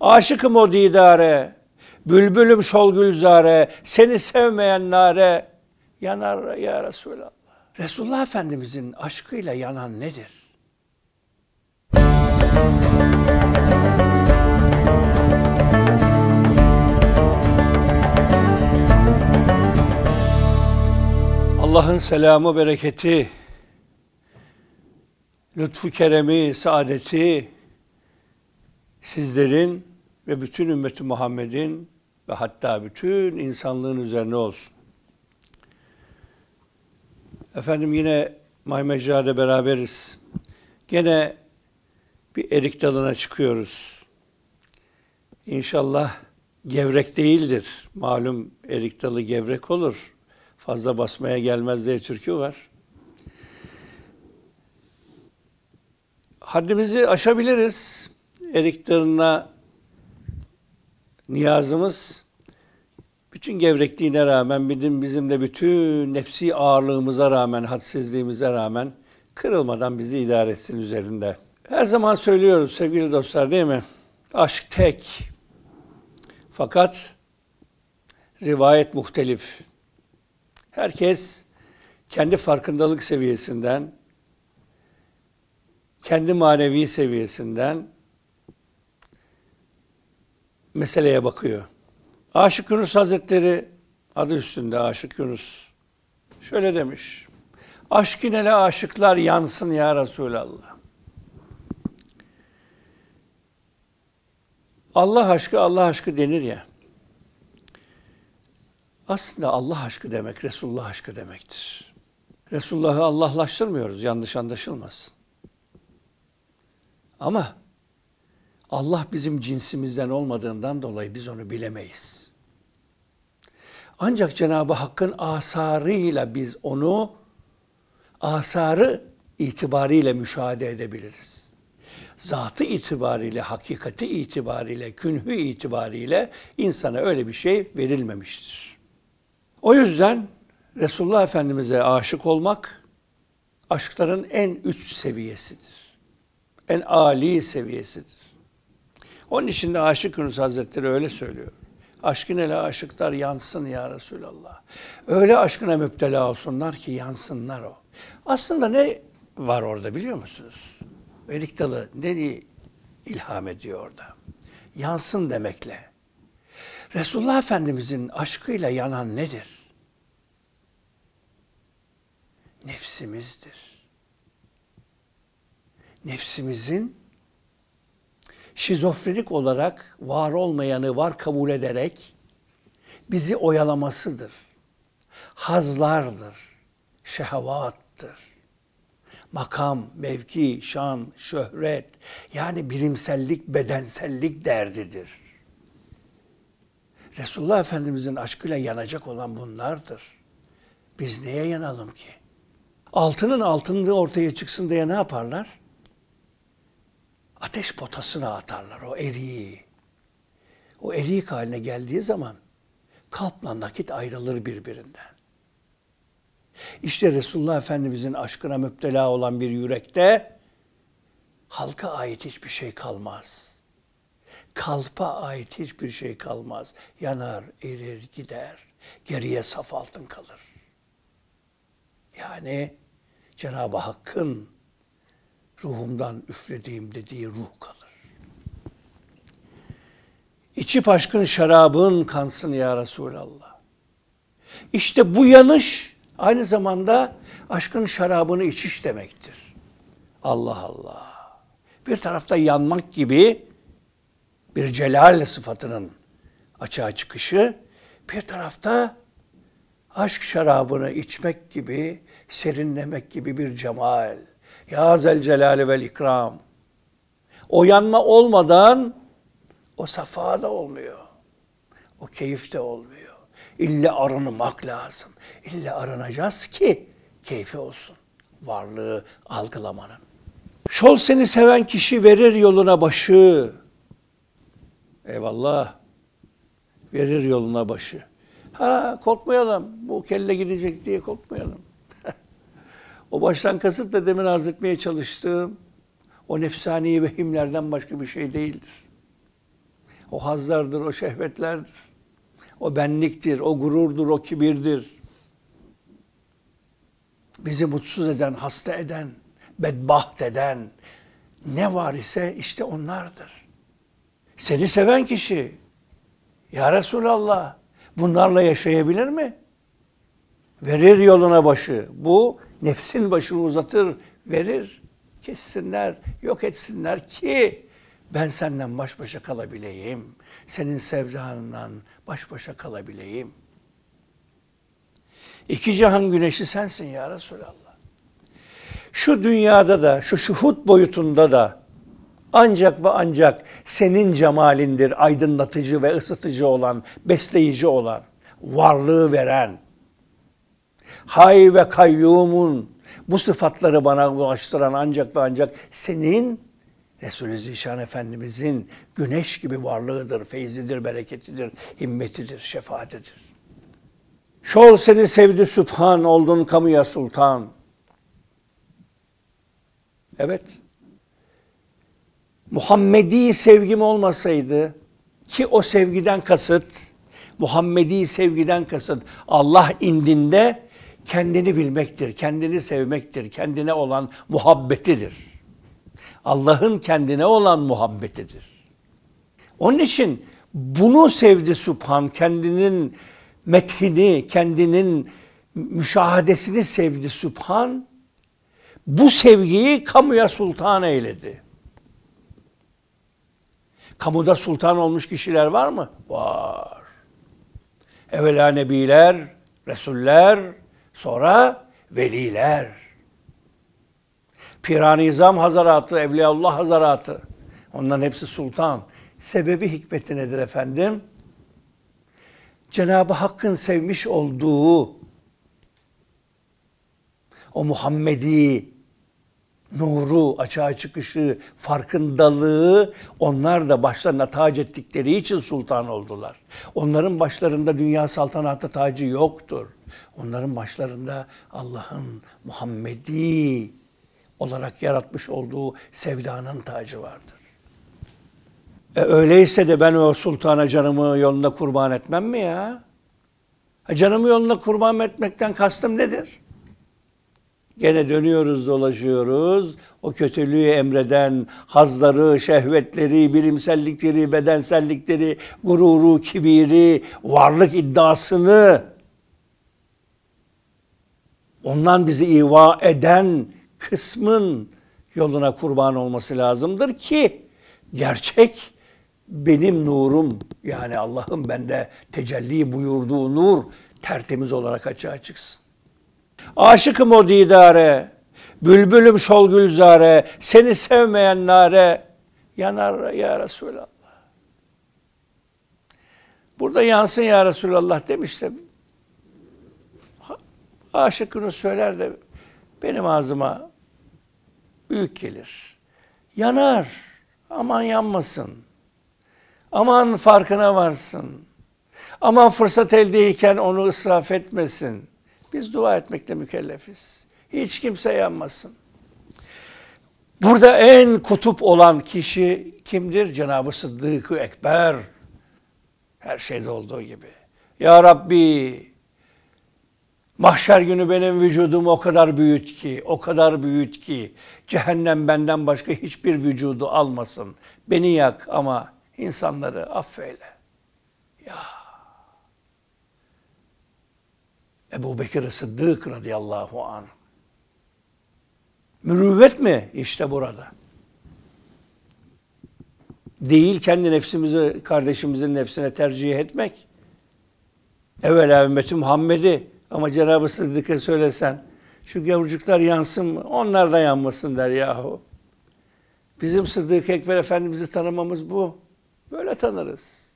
Aşıkım o didare, bülbülüm şol gülzare, seni sevmeyen nare yanar ya Resulallah. Resulullah Efendimizin aşkıyla yanan nedir? Allah'ın selamı, bereketi, lütfu keremi, saadeti sizlerin ve bütün ümmeti Muhammed'in ve hatta bütün insanlığın üzerine olsun. Efendim yine Maymecra'da beraberiz. Gene bir erik dalına çıkıyoruz. İnşallah gevrek değildir. Malum erik dalı gevrek olur. Fazla basmaya gelmez diye türkü var. Haddimizi aşabiliriz. Erik dalına niyazımız bütün gevrekliğine rağmen bizim, bizim de bütün nefsi ağırlığımıza rağmen, hadsizliğimize rağmen kırılmadan bizi idare etsin üzerinde. Her zaman söylüyoruz sevgili dostlar değil mi? Aşk tek. Fakat rivayet muhtelif. Herkes kendi farkındalık seviyesinden, kendi manevi seviyesinden meseleye bakıyor. Aşık Yunus Hazretleri adı üstünde Aşık Yunus şöyle demiş. Aşk inele aşıklar yansın ya Resulallah. Allah aşkı Allah aşkı denir ya. Aslında Allah aşkı demek Resulullah aşkı demektir. Resulullah'ı Allahlaştırmıyoruz yanlış anlaşılmasın. Ama Allah bizim cinsimizden olmadığından dolayı biz onu bilemeyiz. Ancak Cenab-ı Hakk'ın asarıyla biz onu asarı itibariyle müşahede edebiliriz. Zatı itibariyle, hakikati itibariyle, künhü itibariyle insana öyle bir şey verilmemiştir. O yüzden Resulullah Efendimiz'e aşık olmak aşkların en üst seviyesidir. En âli seviyesidir. Onun için de Aşık Yunus Hazretleri öyle söylüyor. Aşkın ele aşıklar yansın ya Resulallah. Öyle aşkına müptela olsunlar ki yansınlar o. Aslında ne var orada biliyor musunuz? Erik Dalı ne diye ilham ediyor orada? Yansın demekle. Resulullah Efendimizin aşkıyla yanan nedir? Nefsimizdir. Nefsimizin şizofrenik olarak var olmayanı var kabul ederek bizi oyalamasıdır. Hazlardır, şehavattır. Makam, mevki, şan, şöhret yani bilimsellik, bedensellik derdidir. Resulullah Efendimizin aşkıyla yanacak olan bunlardır. Biz neye yanalım ki? Altının altınlığı ortaya çıksın diye ne yaparlar? ateş potasına atarlar o eriği. O erik haline geldiği zaman kalpla nakit ayrılır birbirinden. İşte Resulullah Efendimizin aşkına müptela olan bir yürekte halka ait hiçbir şey kalmaz. Kalpa ait hiçbir şey kalmaz. Yanar, erir, gider. Geriye saf altın kalır. Yani Cenab-ı Hakk'ın ruhumdan üflediğim dediği ruh kalır. İçip aşkın şarabın kansın ya Resulallah. İşte bu yanış aynı zamanda aşkın şarabını içiş demektir. Allah Allah. Bir tarafta yanmak gibi bir celal sıfatının açığa çıkışı, bir tarafta aşk şarabını içmek gibi, serinlemek gibi bir cemal. Ya zelcelali vel ikram. O yanma olmadan o safa da olmuyor. O keyif de olmuyor. İlla arınmak lazım. İlla arınacağız ki keyfi olsun. Varlığı algılamanın. Şol seni seven kişi verir yoluna başı. Eyvallah. Verir yoluna başı. Ha korkmayalım. Bu kelle gidecek diye korkmayalım. O baştan kasıt da demin arz etmeye çalıştığım o nefsani vehimlerden başka bir şey değildir. O hazlardır, o şehvetlerdir. O benliktir, o gururdur, o kibirdir. Bizi mutsuz eden, hasta eden, bedbaht eden ne var ise işte onlardır. Seni seven kişi, ya Resulallah bunlarla yaşayabilir mi? Verir yoluna başı. Bu nefsin başını uzatır, verir. Kessinler, yok etsinler ki ben senden baş başa kalabileyim. Senin sevdanından baş başa kalabileyim. İki cihan güneşi sensin ya Resulallah. Şu dünyada da, şu şuhut boyutunda da ancak ve ancak senin cemalindir aydınlatıcı ve ısıtıcı olan, besleyici olan, varlığı veren, Hay ve kayyumun bu sıfatları bana ulaştıran ancak ve ancak senin Resulü Zişan Efendimizin güneş gibi varlığıdır, feyzidir, bereketidir, himmetidir, şefaatidir. Şol seni sevdi Sübhan, oldun kamuya sultan. Evet. Muhammedi sevgim olmasaydı ki o sevgiden kasıt, Muhammedi sevgiden kasıt Allah indinde kendini bilmektir, kendini sevmektir, kendine olan muhabbetidir. Allah'ın kendine olan muhabbetidir. Onun için bunu sevdi Subhan, kendinin methini, kendinin müşahadesini sevdi Subhan. Bu sevgiyi kamuya sultan eyledi. Kamuda sultan olmuş kişiler var mı? Var. Evvela nebiler, resuller, Sonra veliler. Piranizam Hazaratı, Evliyaullah Hazaratı. Onların hepsi sultan. Sebebi hikmeti nedir efendim? Cenab-ı Hakk'ın sevmiş olduğu o Muhammedi nuru, açığa çıkışı, farkındalığı onlar da başlarına tac ettikleri için sultan oldular. Onların başlarında dünya saltanatı tacı yoktur. Onların başlarında Allah'ın Muhammedi olarak yaratmış olduğu sevdanın tacı vardır. E öyleyse de ben o sultana canımı yolunda kurban etmem mi ya? E canımı yolunda kurban etmekten kastım nedir? Gene dönüyoruz dolaşıyoruz. O kötülüğü emreden hazları, şehvetleri, bilimsellikleri, bedensellikleri, gururu, kibiri, varlık iddiasını ondan bizi iva eden kısmın yoluna kurban olması lazımdır ki gerçek benim nurum yani Allah'ın bende tecelli buyurduğu nur tertemiz olarak açığa çıksın. Aşıkım o didare, bülbülüm şol gülzare, seni sevmeyen nare yanar ya Resulallah. Burada yansın ya Resulallah demiş de aşık söyler de benim ağzıma büyük gelir. Yanar. Aman yanmasın. Aman farkına varsın. Aman fırsat eldeyken onu ısraf etmesin. Biz dua etmekle mükellefiz. Hiç kimse yanmasın. Burada en kutup olan kişi kimdir? Cenab-ı sıddık Ekber. Her şeyde olduğu gibi. Ya Rabbi mahşer günü benim vücudumu o kadar büyüt ki, o kadar büyüt ki cehennem benden başka hiçbir vücudu almasın. Beni yak ama insanları affeyle. Ya Ebu Bekir Sıddık radıyallahu an. Mürüvvet mi? işte burada. Değil kendi nefsimizi kardeşimizin nefsine tercih etmek. Evvela ümmeti Muhammed'i ama Cenab-ı Sıddık'a söylesen şu yavrucuklar yansın mı? Onlar da yanmasın der yahu. Bizim Sıddık Ekber Efendimiz'i tanımamız bu. Böyle tanırız.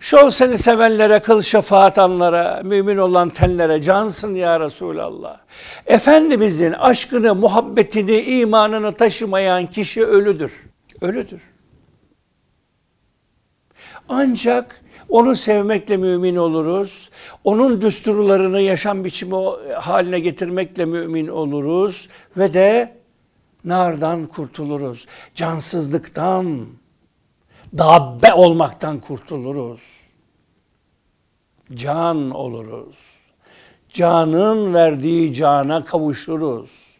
Şol seni sevenlere, kıl şefaat anlara, mümin olan tenlere cansın ya Resulallah. Efendimizin aşkını, muhabbetini, imanını taşımayan kişi ölüdür. Ölüdür. Ancak onu sevmekle mümin oluruz. Onun düsturlarını yaşam biçimi haline getirmekle mümin oluruz. Ve de nardan kurtuluruz. Cansızlıktan, dabbe olmaktan kurtuluruz. Can oluruz. Canın verdiği cana kavuşuruz.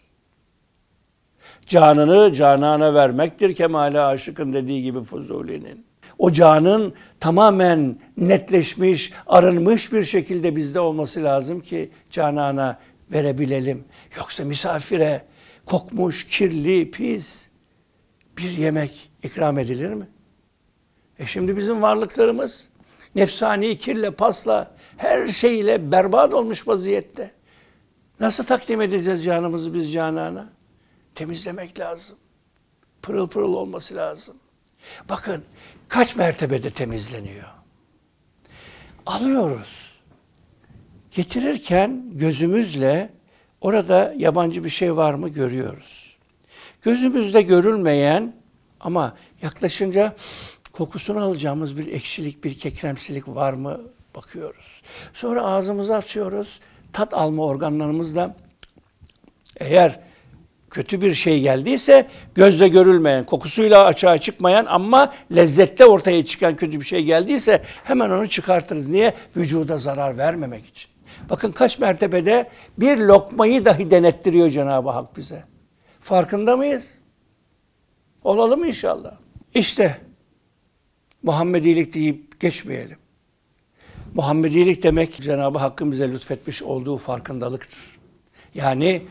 Canını canana vermektir kemale aşıkın dediği gibi Fuzuli'nin. O canın tamamen netleşmiş, arınmış bir şekilde bizde olması lazım ki canana verebilelim. Yoksa misafire kokmuş, kirli, pis bir yemek ikram edilir mi? E şimdi bizim varlıklarımız nefsani kirle, pasla, her şeyle berbat olmuş vaziyette. Nasıl takdim edeceğiz canımızı biz canana? Temizlemek lazım. Pırıl pırıl olması lazım. Bakın kaç mertebede temizleniyor. Alıyoruz. Getirirken gözümüzle orada yabancı bir şey var mı görüyoruz. Gözümüzde görülmeyen ama yaklaşınca kokusunu alacağımız bir ekşilik, bir kekremsilik var mı bakıyoruz. Sonra ağzımızı açıyoruz. Tat alma organlarımızla eğer kötü bir şey geldiyse gözle görülmeyen, kokusuyla açığa çıkmayan ama lezzette ortaya çıkan kötü bir şey geldiyse hemen onu çıkartırız. Niye? Vücuda zarar vermemek için. Bakın kaç mertebede bir lokmayı dahi denettiriyor Cenab-ı Hak bize. Farkında mıyız? Olalım inşallah. İşte Muhammedilik deyip geçmeyelim. Muhammedilik demek Cenab-ı Hakk'ın bize lütfetmiş olduğu farkındalıktır. Yani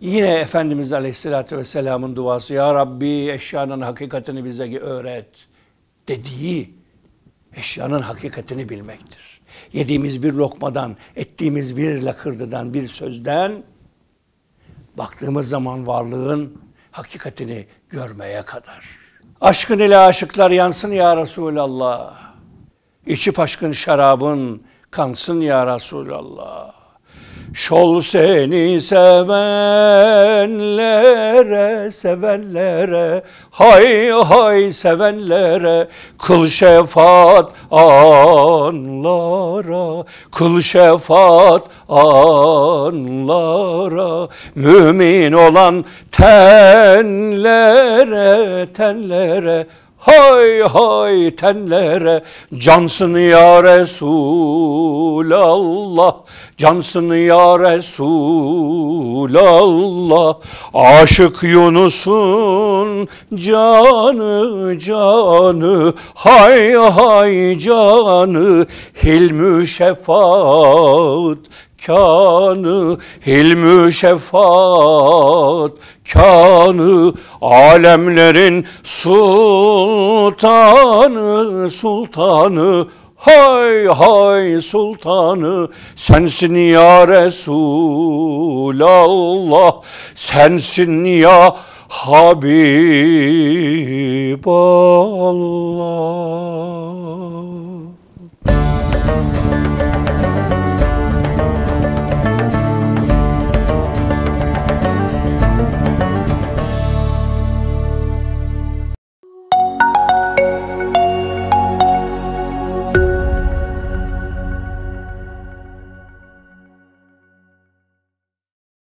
yine Efendimiz Aleyhisselatü Vesselam'ın duası Ya Rabbi eşyanın hakikatini bize öğret dediği eşyanın hakikatini bilmektir. Yediğimiz bir lokmadan, ettiğimiz bir lakırdıdan, bir sözden baktığımız zaman varlığın hakikatini görmeye kadar. Aşkın ile aşıklar yansın ya Resulallah. İçip aşkın şarabın kansın ya Resulallah. Şol seni sevenlere, sevenlere, hay hay sevenlere, kıl şefaat anlara, kıl şefaat anlara, mümin olan tenlere, tenlere, Hay hay tenlere cansın ya Resulallah Cansın ya Resulallah Aşık Yunus'un canı canı Hay hay canı Hilmü şefaat kanı hilmü şefaat kanı alemlerin sultanı sultanı Hay hay sultanı sensin ya Resulallah sensin ya Habiballah.